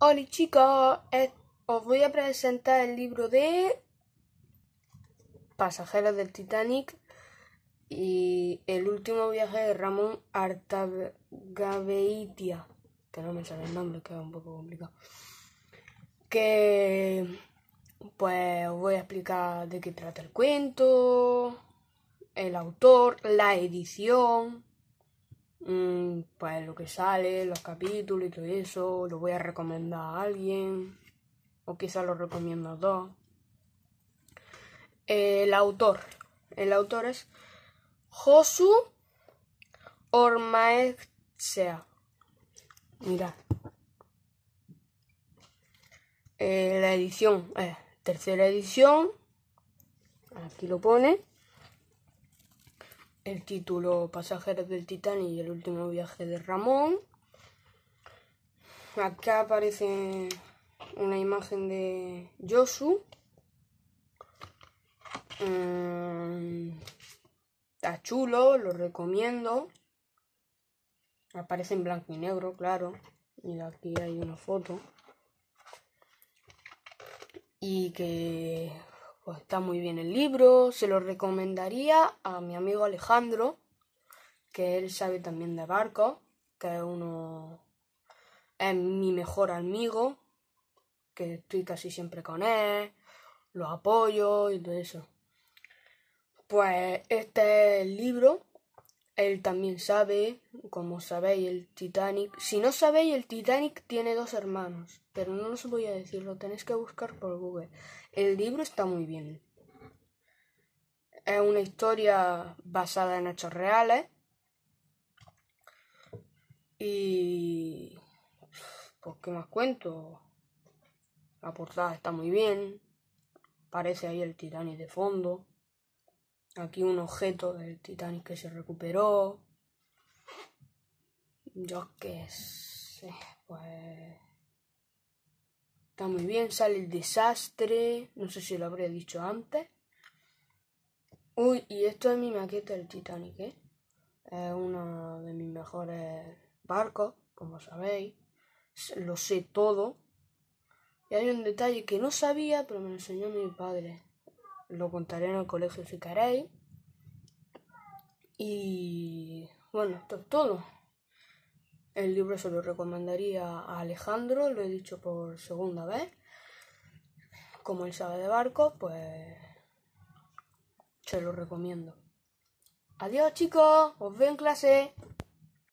Hola chicos, os voy a presentar el libro de Pasajeros del Titanic y el último viaje de Ramón Artagaveitia, que no me sale el nombre, que es un poco complicado. Que pues os voy a explicar de qué trata el cuento, el autor, la edición Mm, pues lo que sale, los capítulos y todo eso, lo voy a recomendar a alguien, o quizá lo recomiendo a dos. El autor, el autor es Josu Ormaexea. Mirad. Eh, la edición, eh, tercera edición, aquí lo pone el título Pasajeros del Titanic y el último viaje de Ramón. Acá aparece una imagen de Yosu. Mm, está chulo, lo recomiendo. Aparece en blanco y negro, claro. Y aquí hay una foto. Y que pues está muy bien el libro, se lo recomendaría a mi amigo Alejandro, que él sabe también de barcos, que es uno es mi mejor amigo, que estoy casi siempre con él, lo apoyo y todo eso. Pues este es el libro él también sabe, como sabéis, el Titanic. Si no sabéis, el Titanic tiene dos hermanos, pero no os voy a decirlo, tenéis que buscar por Google. El libro está muy bien. Es una historia basada en hechos reales. Y... ¿Por pues, ¿qué más cuento? La portada está muy bien. Parece ahí el Titanic de fondo. Aquí un objeto del Titanic que se recuperó. Yo que sé, pues... Está muy bien, sale el desastre. No sé si lo habría dicho antes. Uy, y esto es mi maqueta del Titanic, ¿eh? Es uno de mis mejores barcos, como sabéis. Lo sé todo. Y hay un detalle que no sabía, pero me lo enseñó mi padre lo contaré en el colegio si queréis. Y bueno, esto es todo. El libro se lo recomendaría a Alejandro, lo he dicho por segunda vez. Como él sabe de barco pues se lo recomiendo. Adiós chicos, os veo en clase.